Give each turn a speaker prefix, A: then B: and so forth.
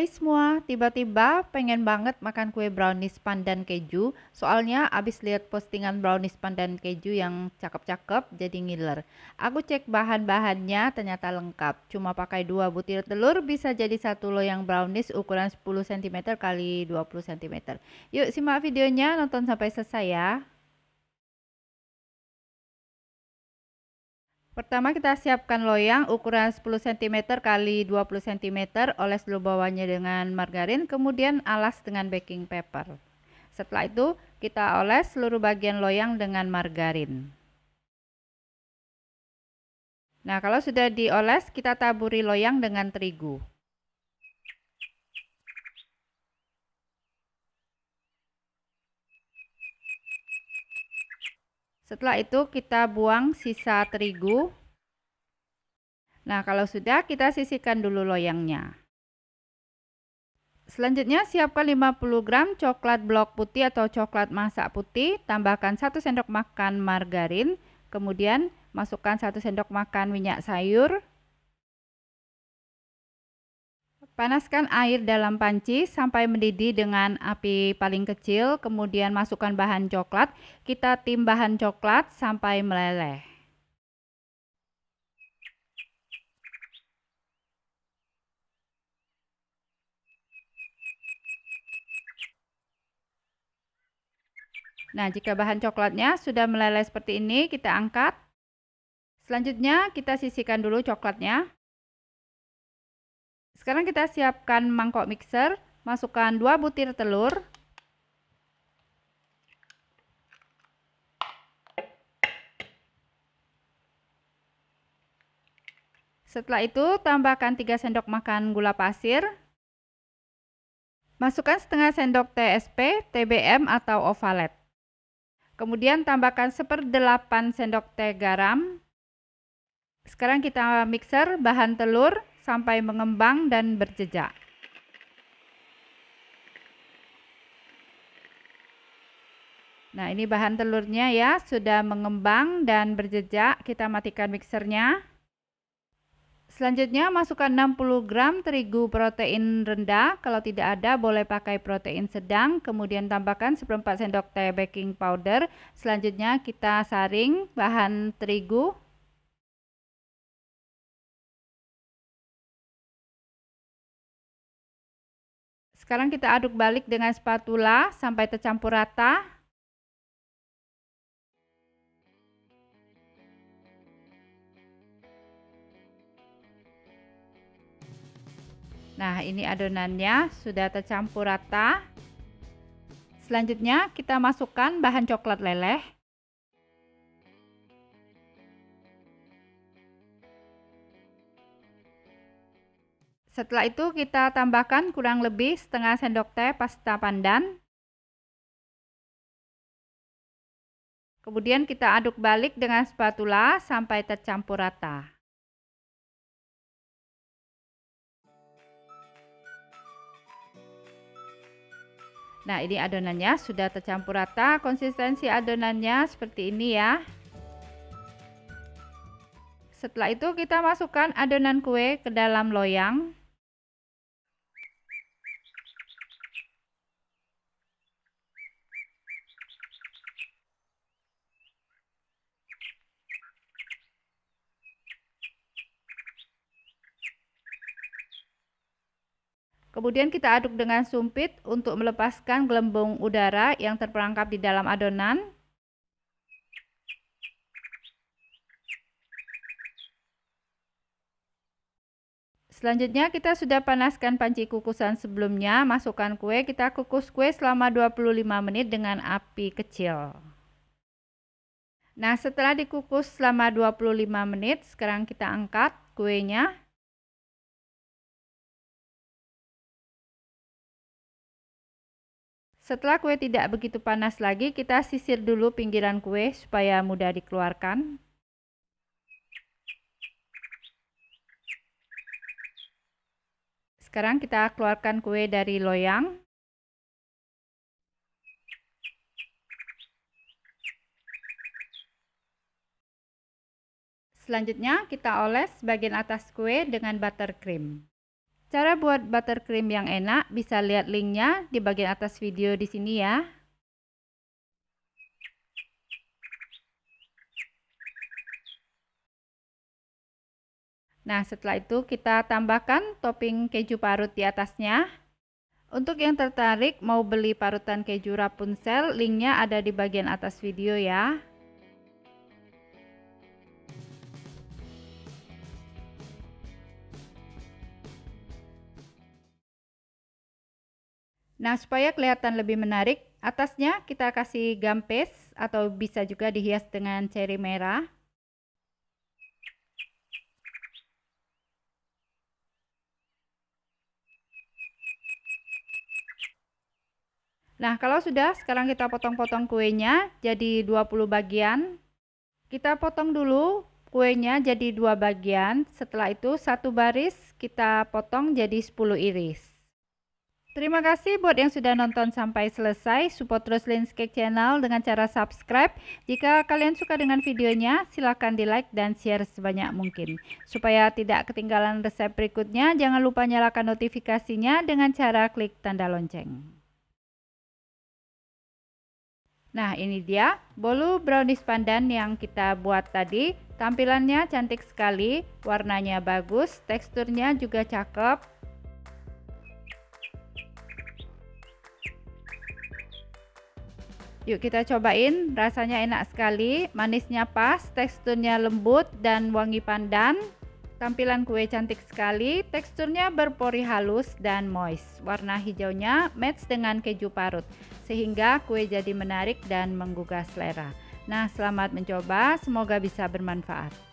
A: Hai semua, tiba-tiba pengen banget makan kue brownies pandan keju. Soalnya abis lihat postingan brownies pandan keju yang cakep-cakep jadi ngiler. Aku cek bahan-bahannya ternyata lengkap. Cuma pakai dua butir telur bisa jadi satu loyang brownies ukuran 10 cm kali 20 cm. Yuk simak videonya, nonton sampai selesai ya. Pertama kita siapkan loyang ukuran 10 cm x 20 cm, oles dulu bawahnya dengan margarin, kemudian alas dengan baking paper. Setelah itu kita oles seluruh bagian loyang dengan margarin. Nah, kalau sudah dioles, kita taburi loyang dengan terigu. Setelah itu kita buang sisa terigu. Nah, kalau sudah kita sisihkan dulu loyangnya. Selanjutnya siapkan 50 gram coklat blok putih atau coklat masak putih, tambahkan 1 sendok makan margarin, kemudian masukkan 1 sendok makan minyak sayur, Panaskan air dalam panci sampai mendidih dengan api paling kecil, kemudian masukkan bahan coklat. Kita tim bahan coklat sampai meleleh. Nah, jika bahan coklatnya sudah meleleh seperti ini, kita angkat. Selanjutnya, kita sisihkan dulu coklatnya. Sekarang kita siapkan mangkok mixer, masukkan 2 butir telur. Setelah itu tambahkan 3 sendok makan gula pasir. Masukkan setengah sendok TSP, TBM atau ovalet. Kemudian tambahkan 1/8 sendok teh garam. Sekarang kita mixer bahan telur sampai mengembang dan berjejak. Nah, ini bahan telurnya ya, sudah mengembang dan berjejak. Kita matikan mixernya. Selanjutnya masukkan 60 gram terigu protein rendah. Kalau tidak ada boleh pakai protein sedang. Kemudian tambahkan seperempat sendok teh baking powder. Selanjutnya kita saring bahan terigu Sekarang kita aduk balik dengan spatula sampai tercampur rata. Nah, ini adonannya sudah tercampur rata. Selanjutnya, kita masukkan bahan coklat leleh. Setelah itu kita tambahkan kurang lebih setengah sendok teh pasta pandan. Kemudian kita aduk balik dengan spatula sampai tercampur rata. Nah ini adonannya sudah tercampur rata, konsistensi adonannya seperti ini ya. Setelah itu kita masukkan adonan kue ke dalam loyang. Kemudian kita aduk dengan sumpit untuk melepaskan gelembung udara yang terperangkap di dalam adonan. Selanjutnya kita sudah panaskan panci kukusan sebelumnya, masukkan kue, kita kukus kue selama 25 menit dengan api kecil. Nah setelah dikukus selama 25 menit, sekarang kita angkat kuenya. Setelah kue tidak begitu panas lagi, kita sisir dulu pinggiran kue supaya mudah dikeluarkan. Sekarang kita keluarkan kue dari loyang. Selanjutnya kita oles bagian atas kue dengan buttercream. Cara buat buttercream yang enak bisa lihat linknya di bagian atas video di sini ya. Nah setelah itu kita tambahkan topping keju parut di atasnya. Untuk yang tertarik mau beli parutan keju Rapunzel, linknya ada di bagian atas video ya. Nah, supaya kelihatan lebih menarik, atasnya kita kasih gampes atau bisa juga dihias dengan ceri merah. Nah, kalau sudah, sekarang kita potong-potong kuenya jadi 20 bagian. Kita potong dulu kuenya jadi dua bagian. Setelah itu, satu baris kita potong jadi 10 iris. Terima kasih buat yang sudah nonton sampai selesai. Support terus Landscape Channel dengan cara subscribe. Jika kalian suka dengan videonya, silahkan di like dan share sebanyak mungkin. Supaya tidak ketinggalan resep berikutnya, jangan lupa nyalakan notifikasinya dengan cara klik tanda lonceng. Nah ini dia bolu brownies pandan yang kita buat tadi. Tampilannya cantik sekali, warnanya bagus, teksturnya juga cakep, Yuk kita cobain, rasanya enak sekali, manisnya pas, teksturnya lembut dan wangi pandan. Tampilan kue cantik sekali, teksturnya berpori halus dan moist. Warna hijaunya match dengan keju parut, sehingga kue jadi menarik dan menggugah selera. Nah, selamat mencoba, semoga bisa bermanfaat.